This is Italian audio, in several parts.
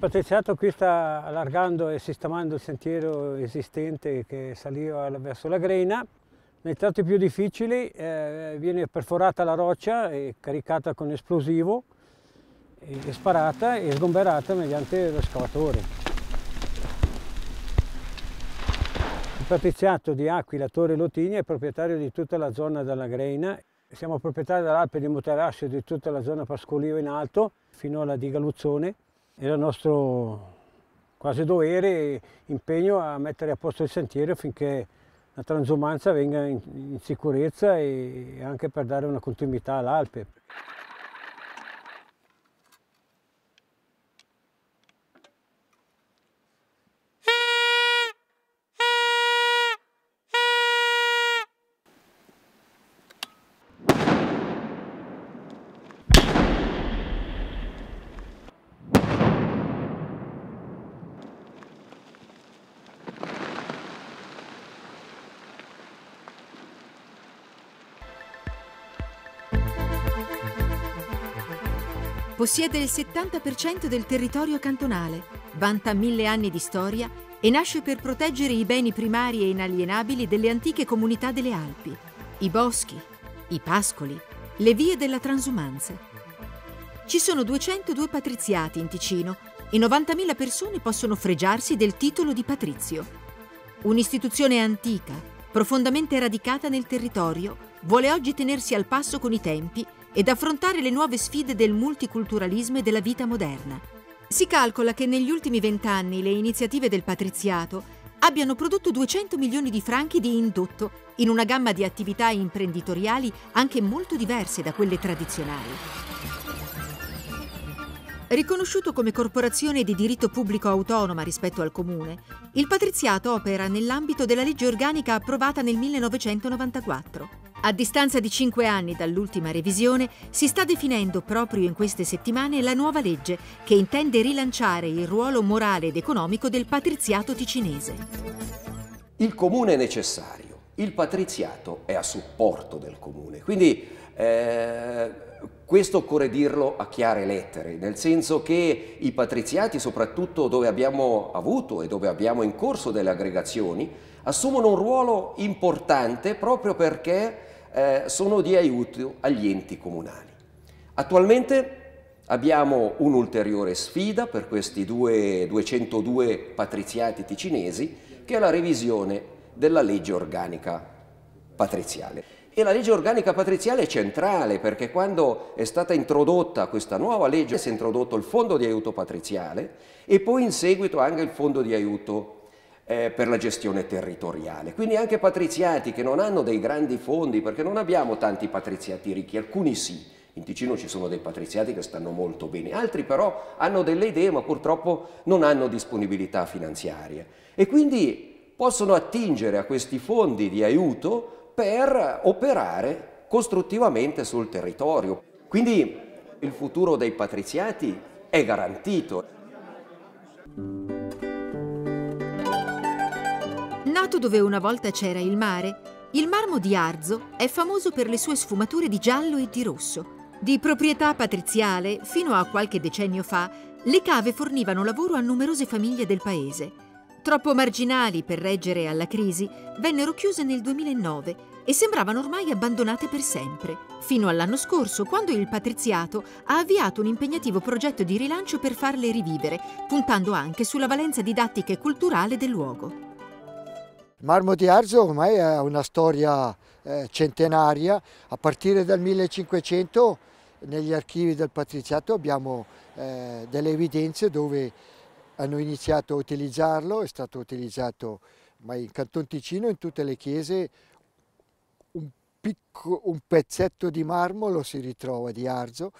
Patriziato qui sta allargando e sistemando il sentiero esistente che saliva verso la Grena. Nei tratti più difficili eh, viene perforata la roccia e caricata con esplosivo, e, e sparata e sgomberata mediante lo scavatore. Il Patriziato di Aquila Torre Lotini è proprietario di tutta la zona della Greina. Siamo proprietari dell'Alpe di Mutarasso e di tutta la zona Pascolio in alto fino alla diga Luzzone. Era nostro quasi dovere e impegno a mettere a posto il sentiero affinché la transumanza venga in, in sicurezza e anche per dare una continuità all'Alpe. Possiede il 70% del territorio cantonale, vanta mille anni di storia e nasce per proteggere i beni primari e inalienabili delle antiche comunità delle Alpi, i boschi, i pascoli, le vie della transumanza. Ci sono 202 patriziati in Ticino e 90.000 persone possono fregiarsi del titolo di patrizio. Un'istituzione antica, profondamente radicata nel territorio, vuole oggi tenersi al passo con i tempi ed affrontare le nuove sfide del multiculturalismo e della vita moderna. Si calcola che negli ultimi vent'anni le iniziative del patriziato abbiano prodotto 200 milioni di franchi di indotto in una gamma di attività imprenditoriali anche molto diverse da quelle tradizionali. Riconosciuto come corporazione di diritto pubblico autonoma rispetto al comune, il patriziato opera nell'ambito della legge organica approvata nel 1994. A distanza di cinque anni dall'ultima revisione, si sta definendo proprio in queste settimane la nuova legge che intende rilanciare il ruolo morale ed economico del patriziato ticinese. Il comune è necessario, il patriziato è a supporto del comune, quindi eh, questo occorre dirlo a chiare lettere, nel senso che i patriziati, soprattutto dove abbiamo avuto e dove abbiamo in corso delle aggregazioni, assumono un ruolo importante proprio perché eh, sono di aiuto agli enti comunali. Attualmente abbiamo un'ulteriore sfida per questi due, 202 patriziati ticinesi, che è la revisione della legge organica patriziale. E la legge organica patriziale è centrale perché quando è stata introdotta questa nuova legge si è introdotto il fondo di aiuto patriziale e poi in seguito anche il fondo di aiuto eh, per la gestione territoriale. Quindi anche patriziati che non hanno dei grandi fondi, perché non abbiamo tanti patriziati ricchi, alcuni sì. In Ticino ci sono dei patriziati che stanno molto bene, altri però hanno delle idee ma purtroppo non hanno disponibilità finanziaria e quindi possono attingere a questi fondi di aiuto per operare costruttivamente sul territorio. Quindi il futuro dei patriziati è garantito. Nato dove una volta c'era il mare, il marmo di Arzo è famoso per le sue sfumature di giallo e di rosso. Di proprietà patriziale, fino a qualche decennio fa, le cave fornivano lavoro a numerose famiglie del paese. Troppo marginali per reggere alla crisi, vennero chiuse nel 2009 e sembravano ormai abbandonate per sempre, fino all'anno scorso quando il patriziato ha avviato un impegnativo progetto di rilancio per farle rivivere, puntando anche sulla valenza didattica e culturale del luogo. Marmo di Arzo ormai è una storia eh, centenaria, a partire dal 1500 negli archivi del patriziato abbiamo eh, delle evidenze dove hanno iniziato a utilizzarlo, è stato utilizzato ma in Canton Ticino in tutte le chiese picco, un pezzetto di marmo lo si ritrova di Arzo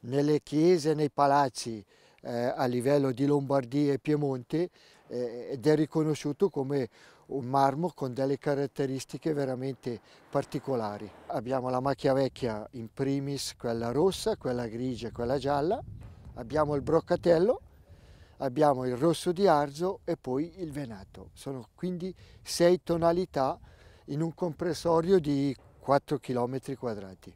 nelle chiese, nei palazzi eh, a livello di Lombardia e Piemonte eh, ed è riconosciuto come un marmo con delle caratteristiche veramente particolari. Abbiamo la macchia vecchia in primis, quella rossa, quella grigia e quella gialla, abbiamo il broccatello, abbiamo il rosso di arzo e poi il venato. Sono quindi sei tonalità in un comprensorio di 4 km quadrati.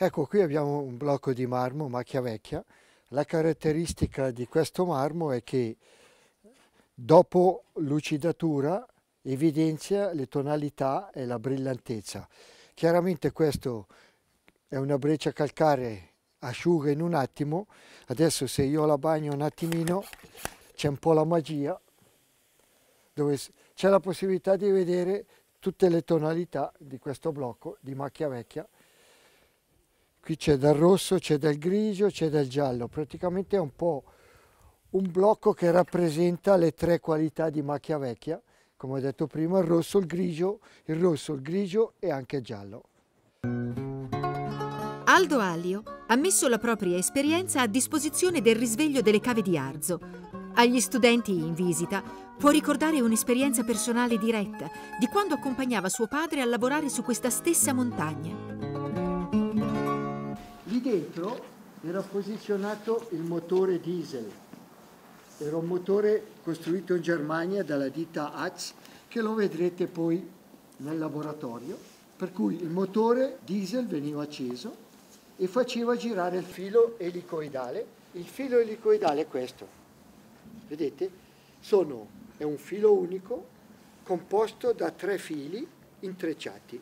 Ecco, qui abbiamo un blocco di marmo, macchia vecchia. La caratteristica di questo marmo è che dopo lucidatura evidenzia le tonalità e la brillantezza. Chiaramente questo è una breccia calcare asciuga in un attimo. Adesso se io la bagno un attimino c'è un po' la magia, dove c'è la possibilità di vedere tutte le tonalità di questo blocco di macchia vecchia. Qui c'è del rosso, c'è del grigio, c'è del giallo, praticamente è un po' un blocco che rappresenta le tre qualità di macchia vecchia, come ho detto prima, il rosso, il grigio, il rosso, il grigio e anche il giallo. Aldo Alio ha messo la propria esperienza a disposizione del risveglio delle cave di Arzo. Agli studenti in visita può ricordare un'esperienza personale diretta di quando accompagnava suo padre a lavorare su questa stessa montagna. Lì dentro era posizionato il motore diesel. Era un motore costruito in Germania dalla ditta Hatz che lo vedrete poi nel laboratorio. Per cui il motore diesel veniva acceso e facevo girare il filo elicoidale. Il filo elicoidale è questo, vedete? Sono, è un filo unico composto da tre fili intrecciati.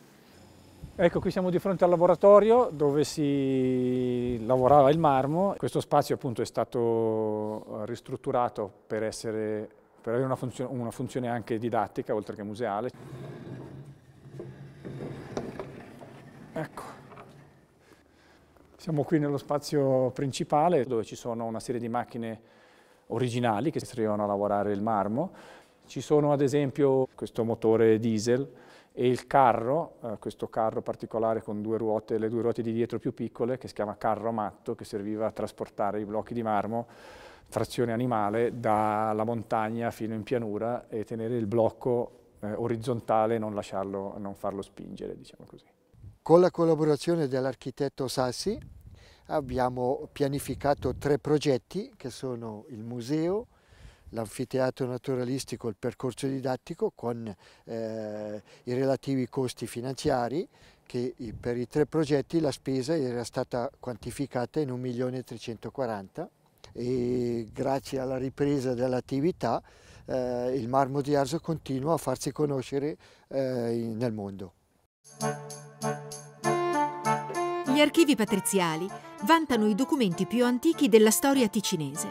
Ecco, qui siamo di fronte al laboratorio dove si lavorava il marmo. Questo spazio appunto è stato ristrutturato per, essere, per avere una funzione, una funzione anche didattica, oltre che museale. Ecco. Siamo qui nello spazio principale dove ci sono una serie di macchine originali che si servivano a lavorare il marmo. Ci sono ad esempio questo motore diesel e il carro, eh, questo carro particolare con due ruote, le due ruote di dietro più piccole che si chiama carro matto che serviva a trasportare i blocchi di marmo trazione animale dalla montagna fino in pianura e tenere il blocco eh, orizzontale e non, lasciarlo, non farlo spingere, diciamo così. Con la collaborazione dell'architetto Sassi abbiamo pianificato tre progetti che sono il museo, l'anfiteatro naturalistico, il percorso didattico con eh, i relativi costi finanziari che per i tre progetti la spesa era stata quantificata in 1.340.000 e grazie alla ripresa dell'attività eh, il marmo di Arzo continua a farsi conoscere eh, nel mondo. Gli archivi patriziali vantano i documenti più antichi della storia ticinese.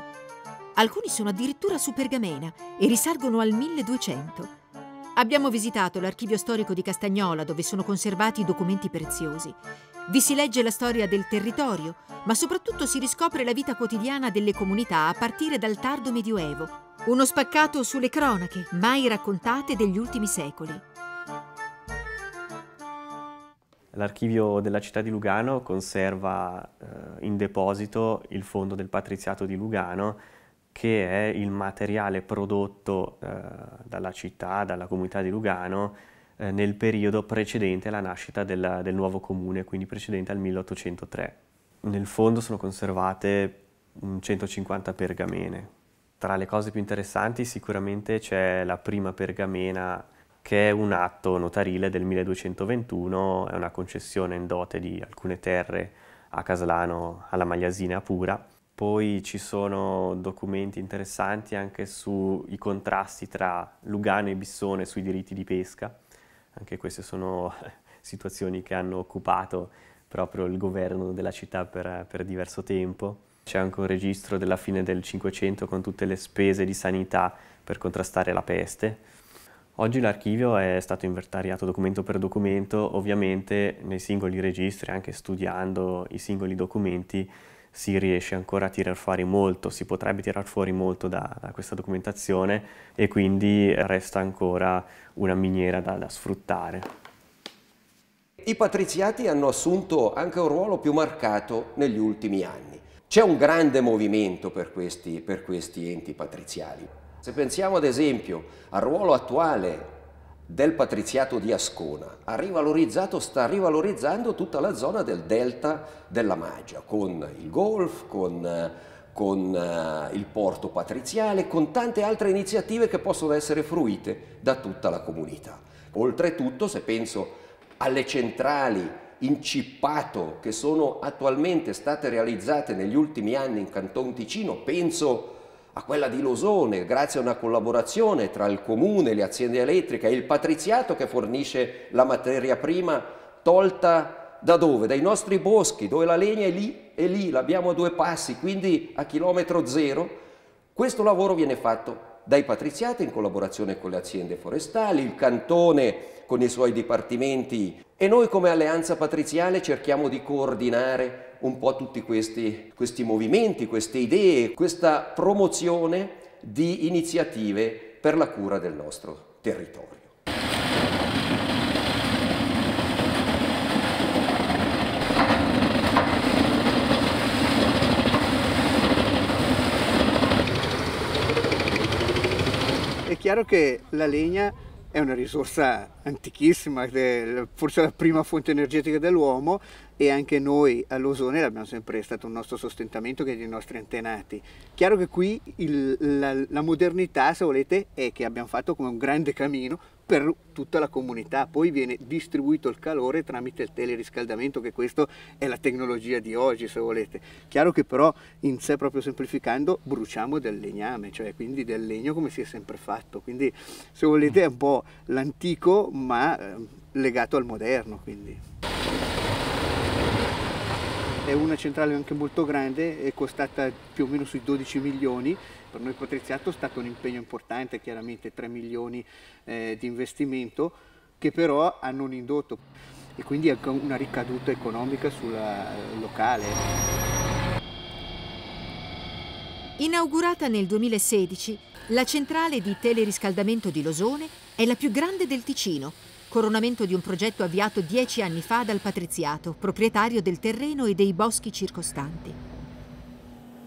Alcuni sono addirittura su pergamena e risalgono al 1200. Abbiamo visitato l'archivio storico di Castagnola dove sono conservati i documenti preziosi. Vi si legge la storia del territorio, ma soprattutto si riscopre la vita quotidiana delle comunità a partire dal tardo Medioevo. Uno spaccato sulle cronache mai raccontate degli ultimi secoli. L'archivio della città di Lugano conserva eh, in deposito il fondo del patriziato di Lugano, che è il materiale prodotto eh, dalla città, dalla comunità di Lugano, eh, nel periodo precedente alla nascita del, del nuovo comune, quindi precedente al 1803. Nel fondo sono conservate 150 pergamene. Tra le cose più interessanti sicuramente c'è la prima pergamena che è un atto notarile del 1221, è una concessione in dote di alcune terre a Caslano, alla Magliasina pura. Poi ci sono documenti interessanti anche sui contrasti tra Lugano e Bissone sui diritti di pesca. Anche queste sono situazioni che hanno occupato proprio il governo della città per, per diverso tempo. C'è anche un registro della fine del Cinquecento con tutte le spese di sanità per contrastare la peste Oggi l'archivio è stato invertariato documento per documento, ovviamente nei singoli registri, anche studiando i singoli documenti, si riesce ancora a tirar fuori molto, si potrebbe tirar fuori molto da, da questa documentazione e quindi resta ancora una miniera da, da sfruttare. I patriziati hanno assunto anche un ruolo più marcato negli ultimi anni. C'è un grande movimento per questi, per questi enti patriziali. Se pensiamo ad esempio al ruolo attuale del patriziato di Ascona, ha rivaloririzzato, sta rivalorizzando tutta la zona del delta della Maggia, con il golf, con, con eh, il porto patriziale, con tante altre iniziative che possono essere fruite da tutta la comunità. Oltretutto, se penso alle centrali incippato che sono attualmente state realizzate negli ultimi anni in Canton Ticino, penso a a quella di Losone, grazie a una collaborazione tra il comune, le aziende elettriche e il patriziato che fornisce la materia prima tolta da dove? Dai nostri boschi, dove la legna è lì, è lì, l'abbiamo a due passi, quindi a chilometro zero. Questo lavoro viene fatto dai patriziati in collaborazione con le aziende forestali, il cantone con i suoi dipartimenti e noi come alleanza patriziale cerchiamo di coordinare un po' tutti questi, questi movimenti, queste idee, questa promozione di iniziative per la cura del nostro territorio. È chiaro che la legna è una risorsa antichissima, forse la prima fonte energetica dell'uomo e anche noi all'Osone l'abbiamo sempre stato un nostro sostentamento che è dei nostri antenati. Chiaro che qui il, la, la modernità, se volete, è che abbiamo fatto come un grande cammino per tutta la comunità, poi viene distribuito il calore tramite il teleriscaldamento che questa è la tecnologia di oggi se volete. Chiaro che però in sé proprio semplificando bruciamo del legname, cioè quindi del legno come si è sempre fatto, quindi se volete è un po' l'antico ma ehm, legato al moderno. Quindi. È una centrale anche molto grande, è costata più o meno sui 12 milioni per noi Patriziato è stato un impegno importante, chiaramente 3 milioni eh, di investimento, che però hanno un indotto e quindi anche una ricaduta economica sulla eh, locale. Inaugurata nel 2016, la centrale di teleriscaldamento di Losone è la più grande del Ticino, coronamento di un progetto avviato dieci anni fa dal Patriziato, proprietario del terreno e dei boschi circostanti.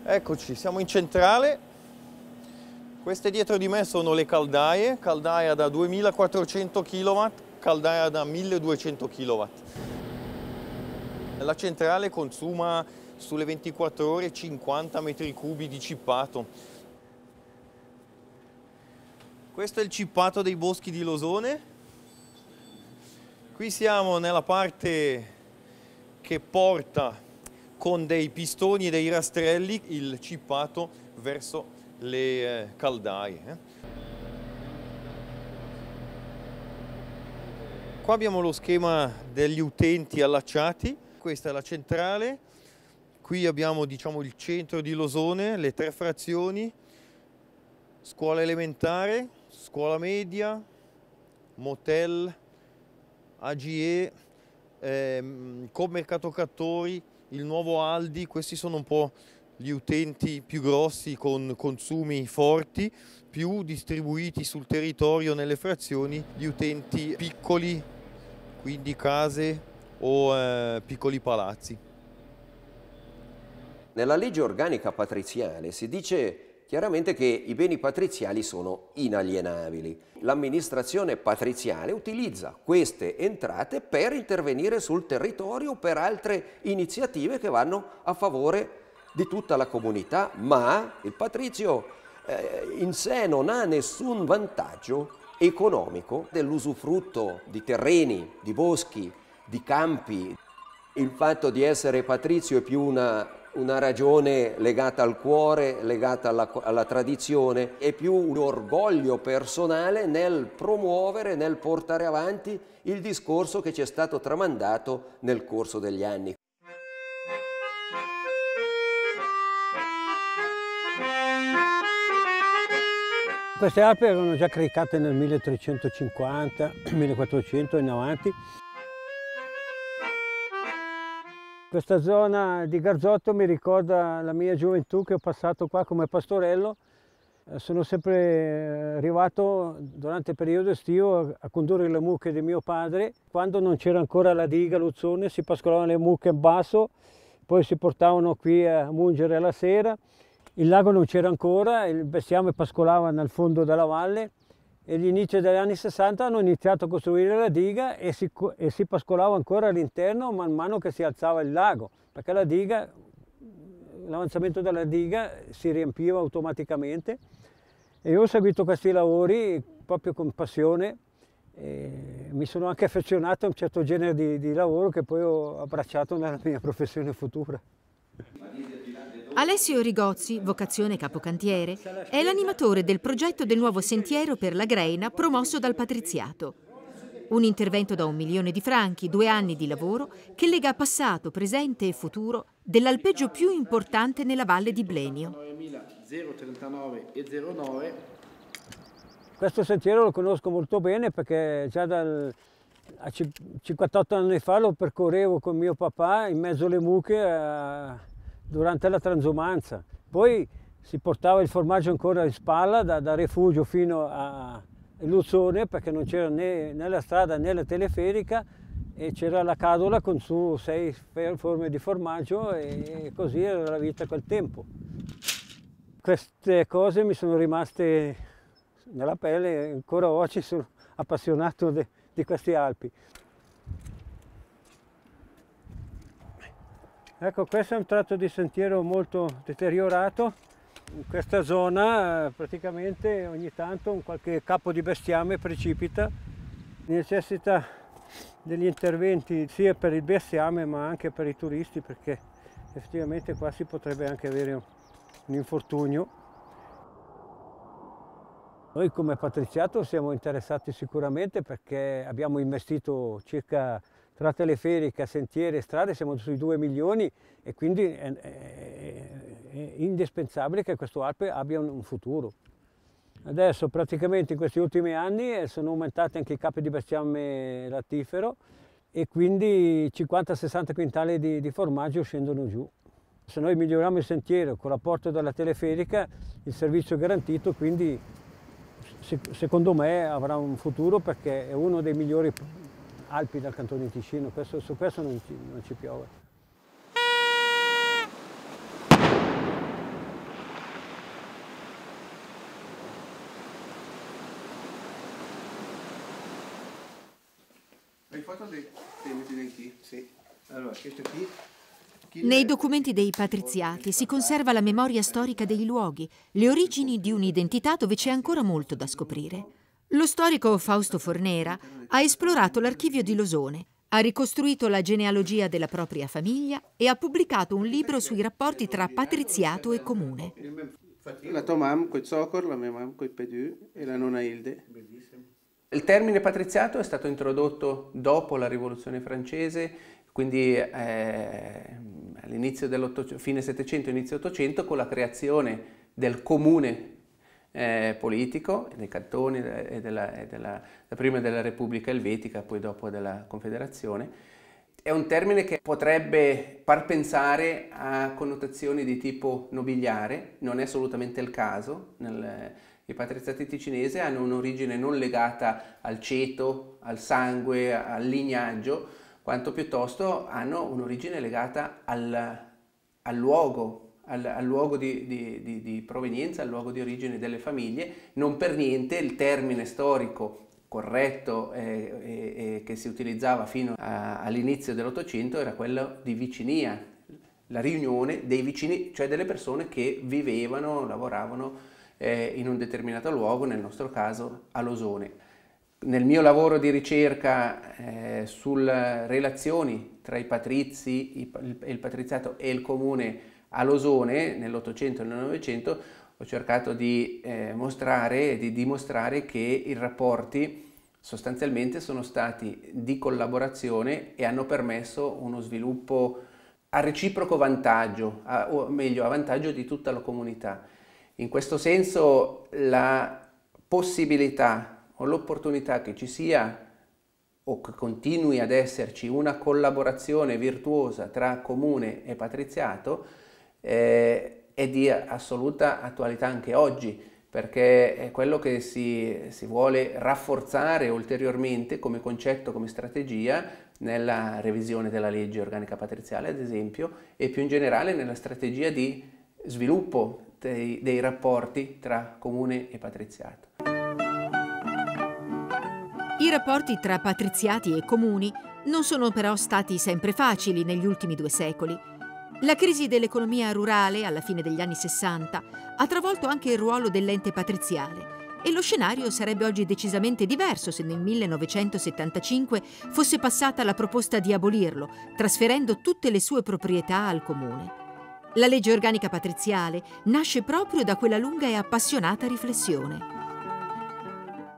Eccoci, siamo in centrale, queste dietro di me sono le caldaie, caldaia da 2400 kW, caldaia da 1200 kW. La centrale consuma sulle 24 ore 50 metri cubi di cippato. Questo è il cippato dei boschi di Losone. Qui siamo nella parte che porta con dei pistoni e dei rastrelli il cippato verso la le eh, caldaie. Eh. Qua abbiamo lo schema degli utenti allacciati, questa è la centrale, qui abbiamo diciamo, il centro di Losone, le tre frazioni, scuola elementare, scuola media, motel, AGE, eh, Commercato Cattori, il nuovo Aldi, questi sono un po' gli utenti più grossi con consumi forti, più distribuiti sul territorio nelle frazioni gli utenti piccoli, quindi case o eh, piccoli palazzi. Nella legge organica patriziale si dice chiaramente che i beni patriziali sono inalienabili. L'amministrazione patriziale utilizza queste entrate per intervenire sul territorio per altre iniziative che vanno a favore di tutta la comunità, ma il patrizio eh, in sé non ha nessun vantaggio economico dell'usufrutto di terreni, di boschi, di campi. Il fatto di essere patrizio è più una, una ragione legata al cuore, legata alla, alla tradizione, è più un orgoglio personale nel promuovere, nel portare avanti il discorso che ci è stato tramandato nel corso degli anni. Queste Alpi erano già caricate nel 1350, 1400 in avanti. Questa zona di Garzotto mi ricorda la mia gioventù che ho passato qua come pastorello. Eh, sono sempre eh, arrivato durante il periodo estivo a condurre le mucche di mio padre. Quando non c'era ancora la diga, l'uzzone, si pascolavano le mucche in basso, poi si portavano qui a mungere la sera il lago non c'era ancora, il bestiame pascolava nel fondo della valle e all'inizio degli anni 60 hanno iniziato a costruire la diga e si, e si pascolava ancora all'interno man mano che si alzava il lago, perché la diga, l'avanzamento della diga si riempiva automaticamente e io ho seguito questi lavori proprio con passione e mi sono anche affezionato a un certo genere di, di lavoro che poi ho abbracciato nella mia professione futura. Alessio Rigozzi, vocazione capocantiere, è l'animatore del progetto del nuovo sentiero per la Greina promosso dal Patriziato. Un intervento da un milione di franchi, due anni di lavoro, che lega passato, presente e futuro dell'alpeggio più importante nella valle di Blenio. Questo sentiero lo conosco molto bene perché già dal, a 58 anni fa lo percorrevo con mio papà in mezzo alle mucche a, durante la transumanza. Poi si portava il formaggio ancora in spalla da, da Refugio fino a Luzzone perché non c'era né, né, la strada né la teleferica e c'era la cadola con su sei forme di formaggio e, così era la vita quel tempo. Queste cose mi sono rimaste nella pelle, ancora oggi sono appassionato de, di queste Alpi. Ecco, questo è un tratto di sentiero molto deteriorato. In questa zona eh, praticamente ogni tanto un qualche capo di bestiame precipita, necessita degli interventi sia per il bestiame ma anche per i turisti perché effettivamente qua si potrebbe anche avere un infortunio. Noi come patriziato siamo interessati sicuramente perché abbiamo investito circa tra teleferica, sentieri e strade siamo sui 2 milioni e quindi è, è, è indispensabile che questo Alpe abbia un, un futuro. Adesso praticamente in questi ultimi anni eh, sono aumentati anche i capi di bestiame lattifero e quindi 50-60 quintali di, di, formaggio scendono giù. Se noi miglioriamo il sentiero con l'apporto della teleferica, il servizio è garantito, quindi secondo me avrà un futuro perché è uno dei migliori Alpi dal cantone di Ticino, questo, su questo non ci, non ci piove. Hai fatto dei temiti Sì. Allora, questo qui nei documenti dei patriziati si conserva la memoria storica dei luoghi, le origini di un'identità dove c'è ancora molto da scoprire. Lo storico Fausto Fornera ha esplorato l'archivio di Losone, ha ricostruito la genealogia della propria famiglia e ha pubblicato un libro sui rapporti tra patriziato e comune. La tua mamma con Zocor, la mia mamma con i Pedù e la nonna Hilde. Il termine patriziato è stato introdotto dopo la rivoluzione francese, quindi eh, all'inizio dell'Ottocento, fine Settecento, inizio Ottocento, con la creazione del comune eh, politico dei cantoni eh, e della, e della, prima della Repubblica Elvetica, poi dopo della Confederazione. È un termine che potrebbe far pensare a connotazioni di tipo nobiliare, non è assolutamente il caso. Nel, I patriziati ticinesi hanno un'origine non legata al ceto, al sangue, al lignaggio, quanto piuttosto hanno un'origine legata al, al luogo al, al luogo di, di, di, di provenienza, al luogo di origine delle famiglie. Non per niente il termine storico corretto eh, eh, eh, che si utilizzava fino a, all'inizio dell'Ottocento era quello di vicinia, la riunione dei vicini, cioè delle persone che vivevano, lavoravano eh, in un determinato luogo, nel nostro caso a Losone. Nel mio lavoro di ricerca eh, sulle relazioni tra i patrizi, e il patriziato e il comune a Losone, nell'Ottocento e nel Novecento, ho cercato di eh, mostrare e di dimostrare che i rapporti sostanzialmente sono stati di collaborazione e hanno permesso uno sviluppo a reciproco vantaggio, a, o meglio a vantaggio di tutta la comunità. In questo senso la possibilità o l'opportunità che ci sia o che continui ad esserci una collaborazione virtuosa tra comune e patriziato eh, è di assoluta attualità anche oggi, perché è quello che si, si vuole rafforzare ulteriormente come concetto, come strategia nella revisione della legge organica patriziale, ad esempio, e più in generale nella strategia di sviluppo dei, dei rapporti tra comune e patriziato. I rapporti tra patriziati e comuni non sono però stati sempre facili negli ultimi due secoli. La crisi dell'economia rurale alla fine degli anni 60 ha travolto anche il ruolo dell'ente patriziale e lo scenario sarebbe oggi decisamente diverso se nel 1975 fosse passata la proposta di abolirlo, trasferendo tutte le sue proprietà al comune. La legge organica patriziale nasce proprio da quella lunga e appassionata riflessione.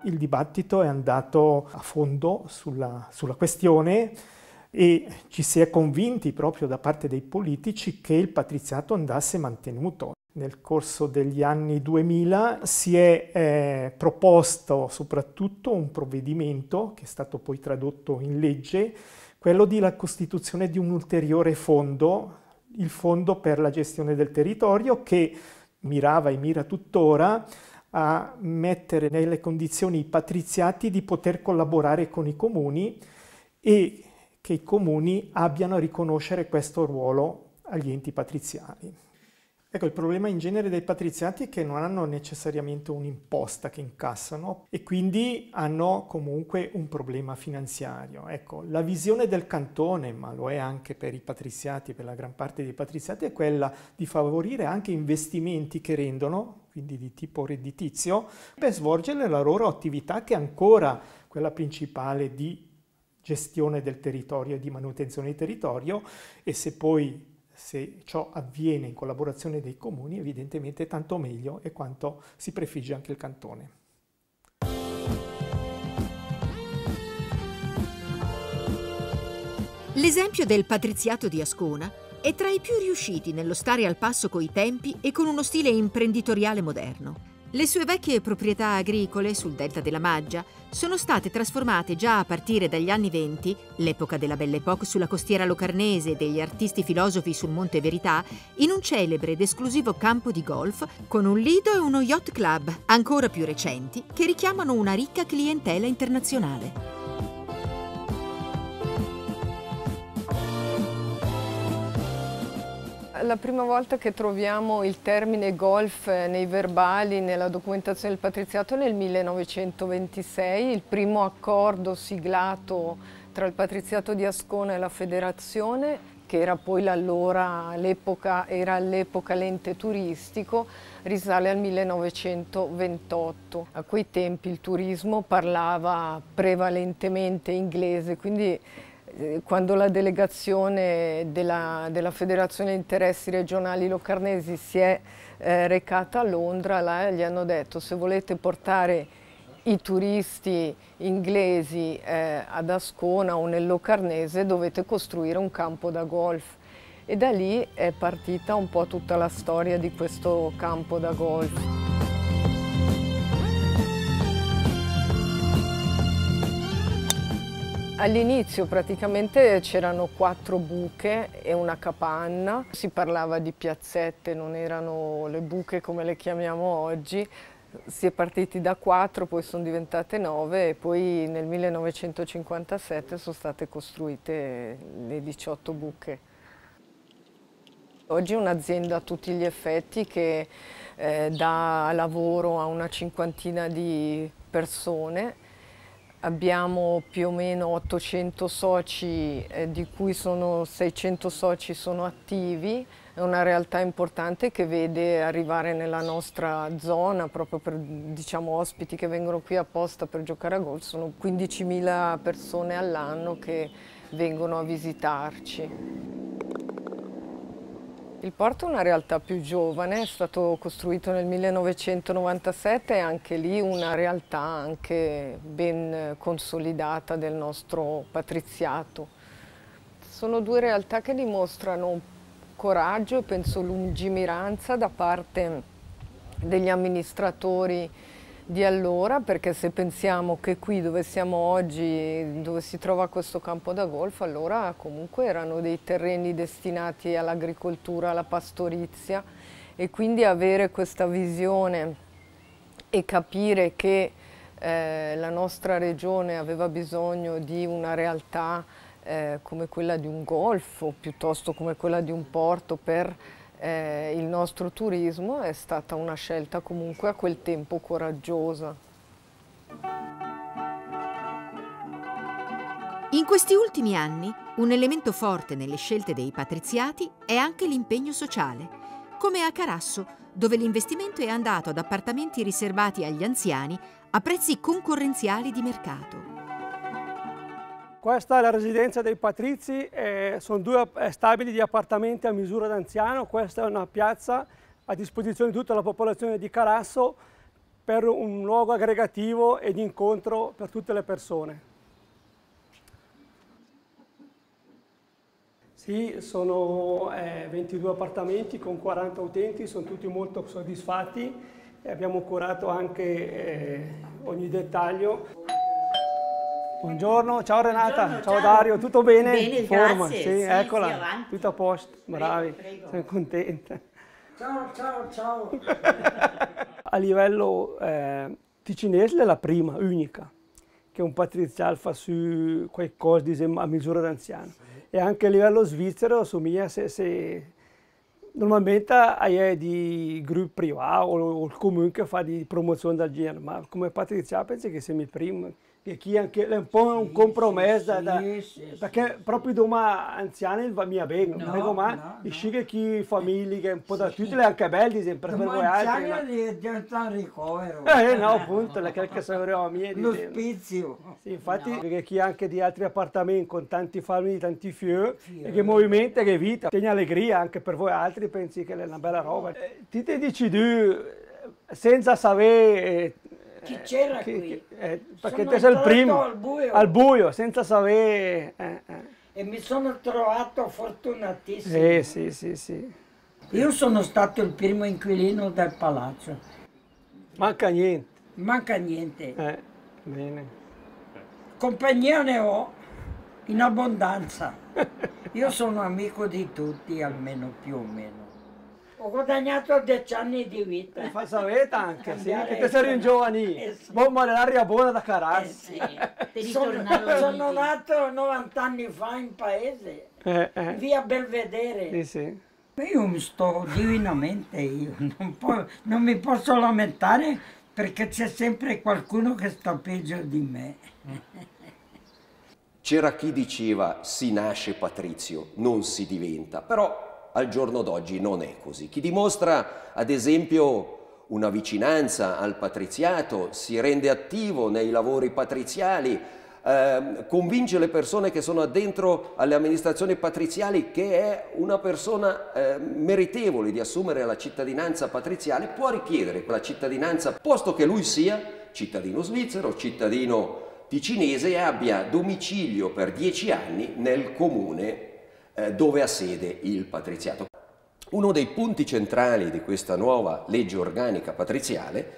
Il dibattito è andato a fondo sulla, sulla questione e ci si è convinti proprio da parte dei politici che il patriziato andasse mantenuto. Nel corso degli anni 2000 si è eh, proposto soprattutto un provvedimento che è stato poi tradotto in legge, quello della costituzione di un ulteriore fondo, il Fondo per la gestione del territorio che mirava e mira tuttora a mettere nelle condizioni i patriziati di poter collaborare con i comuni e che i comuni abbiano a riconoscere questo ruolo agli enti patriziali. Ecco, il problema in genere dei patriziati è che non hanno necessariamente un'imposta che incassano e quindi hanno comunque un problema finanziario. Ecco, la visione del cantone, ma lo è anche per i patriziati, per la gran parte dei patriziati, è quella di favorire anche investimenti che rendono, quindi di tipo redditizio, per svolgere la loro attività che è ancora quella principale di gestione del territorio e di manutenzione del territorio e se poi se ciò avviene in collaborazione dei comuni evidentemente tanto meglio e quanto si prefigge anche il cantone. L'esempio del patriziato di Ascona è tra i più riusciti nello stare al passo coi tempi e con uno stile imprenditoriale moderno. Le sue vecchie proprietà agricole sul delta della Maggia sono state trasformate già a partire dagli anni venti, l'epoca della Belle Époque sulla costiera locarnese e degli artisti filosofi sul Monte Verità, in un celebre ed esclusivo campo di golf con un lido e uno yacht club, ancora più recenti, che richiamano una ricca clientela internazionale. la prima volta che troviamo il termine golf eh, nei verbali, nella documentazione del patriziato nel 1926, il primo accordo siglato tra il patriziato di Ascona e la federazione che era poi l'allora, l'epoca, era all'epoca l'ente turistico, risale al 1928. A quei tempi il turismo parlava prevalentemente inglese, quindi eh, quando la delegazione della, della, Federazione Interessi Regionali Locarnesi si è eh, recata a Londra, là gli hanno detto se volete portare i turisti inglesi eh, ad Ascona o nel Locarnese dovete costruire un campo da golf e da lì è partita un po' tutta la storia di questo campo da golf. All'inizio praticamente c'erano quattro buche e una capanna, si parlava di piazzette, non erano le buche come le chiamiamo oggi, si è partiti da quattro, poi sono diventate nove e poi nel 1957 sono state costruite le 18 buche. Oggi è un'azienda a tutti gli effetti che eh, dà lavoro a una cinquantina di persone Abbiamo più o meno 800 soci, eh, di cui sono 600 soci sono attivi. È una realtà importante che vede arrivare nella nostra zona, proprio per diciamo, ospiti che vengono qui apposta per giocare a gol. sono 15.000 persone all'anno che vengono a visitarci. Il porto è una realtà più giovane, è stato costruito nel 1997 e anche lì una realtà anche ben consolidata del nostro patriziato. Sono due realtà che dimostrano coraggio e penso lungimiranza da parte degli amministratori di allora, perché se pensiamo che qui dove siamo oggi, dove si trova questo campo da golf, allora comunque erano dei terreni destinati all'agricoltura, alla pastorizia e quindi avere questa visione e capire che eh, la nostra regione aveva bisogno di una realtà eh, come quella di un golfo piuttosto come quella di un porto per eh, il nostro turismo è stata una scelta comunque a quel tempo coraggiosa. In questi ultimi anni un elemento forte nelle scelte dei patriziati è anche l'impegno sociale, come a Carasso, dove l'investimento è andato ad appartamenti riservati agli anziani a prezzi concorrenziali di mercato. Questa è la residenza dei Patrizi, eh, sono due stabili di appartamenti a misura d'anziano, questa è una piazza a disposizione di tutta la popolazione di Carasso per un luogo aggregativo e di incontro per tutte le persone. Sì, sono eh, 22 appartamenti con 40 utenti, sono tutti molto soddisfatti e abbiamo curato anche eh, ogni dettaglio. Buongiorno, ciao Renata, Buongiorno, ciao, ciao, Dario, tutto bene? Bene, Forma, grazie. Sì, sì, eccola, tutto a posto, bravi, prego, prego. sono contenta. Ciao, ciao, ciao. a livello eh, ticinese è la prima, unica, che un patriziale fa su qualcosa diciamo, a misura d'anziano. Sì. E anche a livello svizzero somiglia se, se normalmente hai di gruppo privato o, il comune che fa di promozione del genere, ma come patrizia penso che sei i primi che chi anche è un po' un sì, compromesso sì, da, sì, perché proprio domani anziani va mia becca no, becco ma no, no. che chi famiglia che un po' da tutte le anche belle sempre per voi altri ma anziani diventa un ricovero eh no appunto la calca savrò mia lo spizio sì infatti perché chi anche di altri appartamenti con tanti famiglie tanti fiori e che movimento e che vita tieni allegria anche per voi altri pensi che è una bella roba eh, ti te dici tu eh, senza sapere eh, chi eh, c'era eh, qui? Eh, perché sono te sei il primo. Al buio. al buio. senza sapere. Eh, eh. e mi sono trovato fortunatissimo. Sì, sì, sì, Io sono stato il primo inquilino del palazzo. Manca niente. Manca niente. Eh, bene. Compagnia ne ho in abbondanza. Io sono amico di tutti, almeno più o meno ho guadagnato dieci anni di vita. Mi fai sapere anche, sì, che te sei un giovane. Eh sì. Bomba dell'aria buona da cararsi. Eh sì. sono, sono nato 90 anni fa in paese, eh, eh. via Belvedere. Sì, io mi sto divinamente, io non, po non mi posso lamentare perché c'è sempre qualcuno che sta peggio di me. C'era chi diceva si nasce patrizio, non si diventa, però al giorno d'oggi non è così. Chi dimostra, ad esempio, una vicinanza al patriziato, si rende attivo nei lavori patriziali, eh, convince le persone che sono addentro alle amministrazioni patriziali che è una persona eh, meritevole di assumere la cittadinanza patriziale, può richiedere quella cittadinanza posto che lui sia cittadino svizzero, cittadino ticinese e abbia domicilio per dieci anni nel comune eh, dove ha sede il patriziato. Uno dei punti centrali di questa nuova legge organica patriziale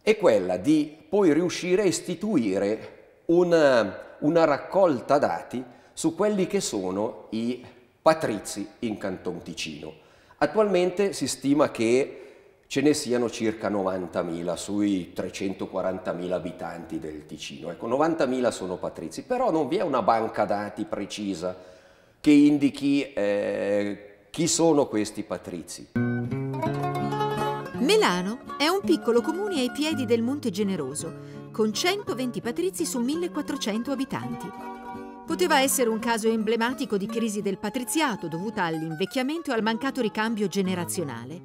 è quella di poi riuscire a istituire una, una raccolta dati su quelli che sono i patrizi in Canton Ticino. Attualmente si stima che ce ne siano circa 90.000 sui 340.000 abitanti del Ticino. Ecco, 90.000 sono patrizi, però non vi è una banca dati precisa che indichi eh, chi sono questi patrizi. Melano è un piccolo comune ai piedi del Monte Generoso, con 120 patrizi su 1400 abitanti. Poteva essere un caso emblematico di crisi del patriziato dovuta all'invecchiamento e al mancato ricambio generazionale.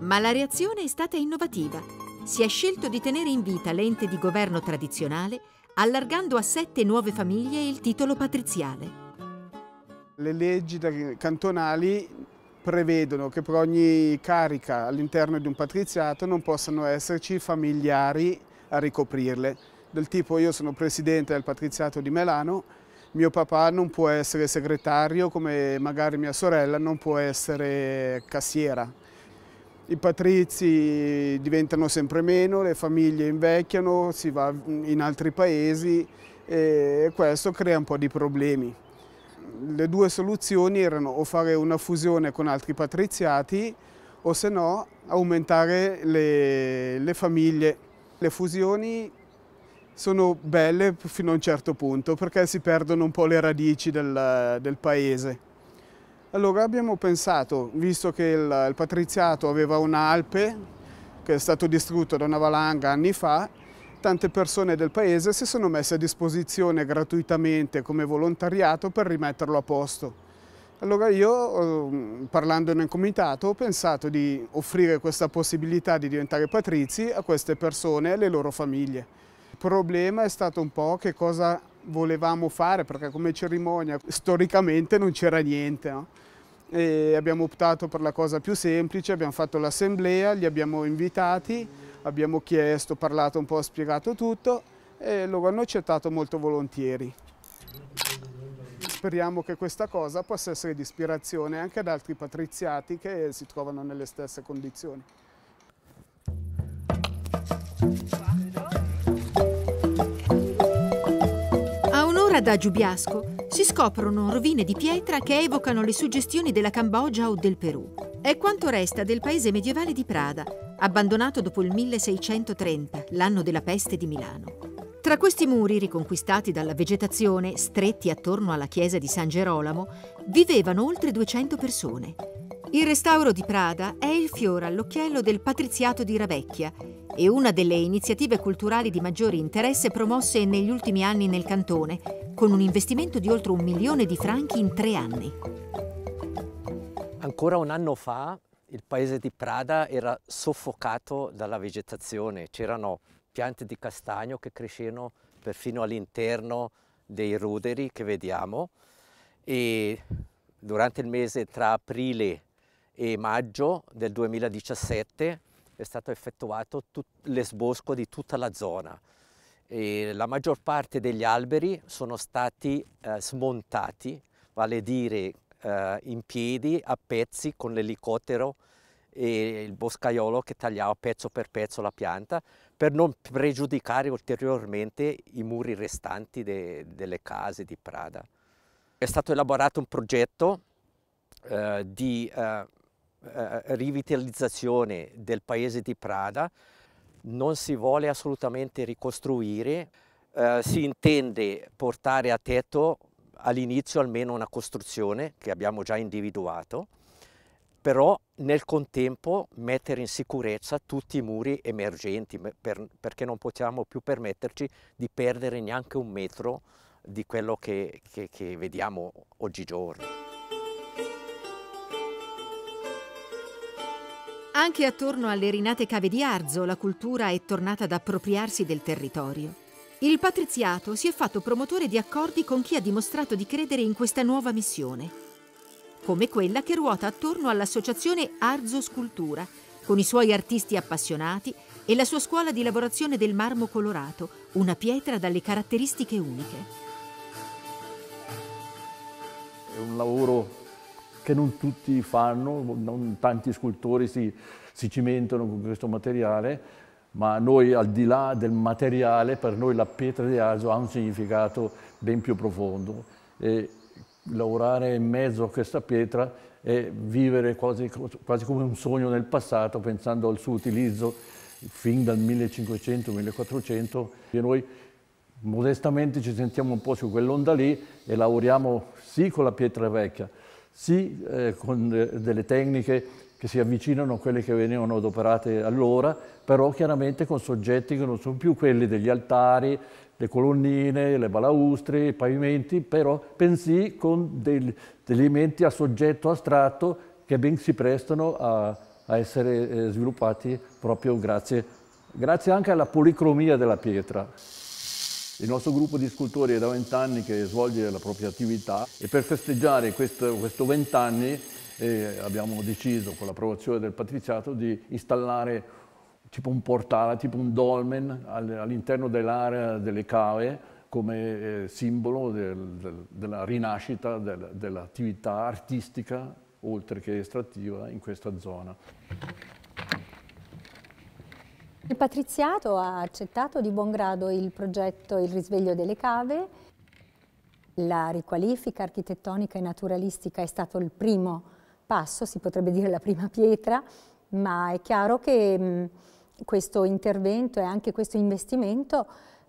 Ma la reazione è stata innovativa. Si è scelto di tenere in vita l'ente di governo tradizionale, allargando a sette nuove famiglie il titolo patriziale. Le leggi cantonali prevedono che per ogni carica all'interno di un patriziato non possano esserci familiari a ricoprirle. Del tipo io sono presidente del patriziato di Melano, mio papà non può essere segretario come magari mia sorella non può essere cassiera. I patrizi diventano sempre meno, le famiglie invecchiano, si va in altri paesi e questo crea un po' di problemi le due soluzioni erano o fare una fusione con altri patriziati o se no aumentare le, le famiglie. Le fusioni sono belle fino a un certo punto perché si perdono un po' le radici del, del paese. Allora abbiamo pensato, visto che il, il patriziato aveva un'alpe che è stato distrutto da una valanga anni fa, tante persone del paese si sono messe a disposizione gratuitamente come volontariato per rimetterlo a posto. Allora io, ehm, parlando nel comitato, ho pensato di offrire questa possibilità di diventare patrizi a queste persone e alle loro famiglie. Il problema è stato un po' che cosa volevamo fare, perché come cerimonia storicamente non c'era niente. No? abbiamo optato per la cosa più semplice, abbiamo fatto l'assemblea, li abbiamo invitati, abbiamo chiesto, parlato un po', spiegato tutto e loro hanno accettato molto volentieri. Speriamo che questa cosa possa essere di ispirazione anche ad altri patriziati che si trovano nelle stesse condizioni. A un'ora da Giubiasco si scoprono rovine di pietra che evocano le suggestioni della Cambogia o del Perù. È quanto resta del paese medievale di Prada, abbandonato dopo il 1630, l'anno della peste di Milano. Tra questi muri, riconquistati dalla vegetazione, stretti attorno alla chiesa di San Gerolamo, vivevano oltre 200 persone. Il restauro di Prada è il fiore all'occhiello del patriziato di Ravecchia e una delle iniziative culturali di maggiore interesse promosse negli ultimi anni nel cantone, con un investimento di oltre un milione di franchi in tre anni. Ancora un anno fa il paese di Prada era soffocato dalla vegetazione, c'erano piante di castagno che crescevano perfino all'interno dei ruderi che vediamo e durante il mese tra aprile e maggio del 2017 è stato effettuato l'esbosco di tutta la zona. E la maggior parte degli alberi sono stati eh, smontati, vale a dire eh, in piedi a pezzi con l'elicottero e il boscaiolo che tagliava pezzo per pezzo la pianta per non pregiudicare ulteriormente i muri restanti de, delle case di Prada. È stato elaborato un progetto eh, di eh, eh rivitalizzazione del paese di Prada, non si vuole assolutamente ricostruire, eh, si intende portare a tetto all'inizio almeno una costruzione che abbiamo già individuato, però nel contempo mettere in sicurezza tutti i muri emergenti per, perché non possiamo più permetterci di perdere neanche un metro di quello che, che, che vediamo oggigiorno. Anche attorno alle rinate cave di Arzo la cultura è tornata ad appropriarsi del territorio. Il patriziato si è fatto promotore di accordi con chi ha dimostrato di credere in questa nuova missione, come quella che ruota attorno all'associazione Arzo Scultura, con i suoi artisti appassionati e la sua scuola di lavorazione del marmo colorato, una pietra dalle caratteristiche uniche. È un lavoro che non tutti fanno, non tanti scultori si, si cimentano con questo materiale, ma noi al di là del materiale, per noi la pietra di aso ha un significato ben più profondo e lavorare in mezzo a questa pietra è vivere quasi, quasi come un sogno nel passato, pensando al suo utilizzo fin dal 1500-1400 e noi modestamente ci sentiamo un po' su quell'onda lì e lavoriamo sì con la pietra vecchia, sì eh, con eh, delle tecniche che si avvicinano a quelle che venivano adoperate allora, però chiaramente con soggetti che non sono più quelli degli altari, le colonnine, le balaustre, i pavimenti, però pensì con degli elementi a soggetto astratto che ben si prestano a, a essere eh, sviluppati proprio grazie, grazie anche alla policromia della pietra. Il nostro gruppo di scultori è da vent'anni che svolge la propria attività e per festeggiare questo vent'anni e abbiamo deciso con l'approvazione del patriziato di installare tipo un portale, tipo un dolmen all'interno dell'area delle cave come eh, simbolo del, del, della rinascita del, dell'attività artistica oltre che estrattiva in questa zona. Il patriziato ha accettato di buon grado il progetto Il risveglio delle cave. La riqualifica architettonica e naturalistica è stato il primo passo, si potrebbe dire la prima pietra, ma è chiaro che mh, mm, questo intervento e anche questo investimento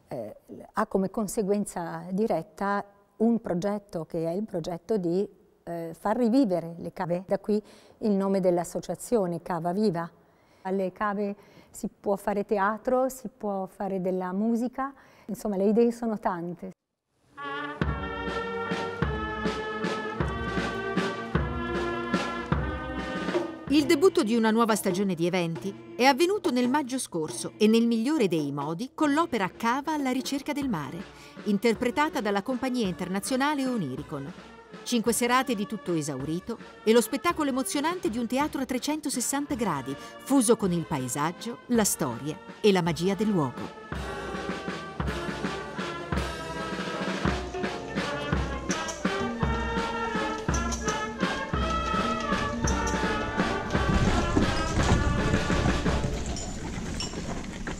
eh, ha come conseguenza diretta un progetto che è il progetto di eh, far rivivere le cave. Da qui il nome dell'associazione Cava Viva. Alle cave si può fare teatro, si può fare della musica, insomma le idee sono tante. Il debutto di una nuova stagione di eventi è avvenuto nel maggio scorso e nel migliore dei modi con l'opera Cava alla ricerca del mare, interpretata dalla compagnia internazionale Oniricon. Cinque serate di tutto esaurito e lo spettacolo emozionante di un teatro a 360 gradi, fuso con il paesaggio, la storia e la magia del luogo.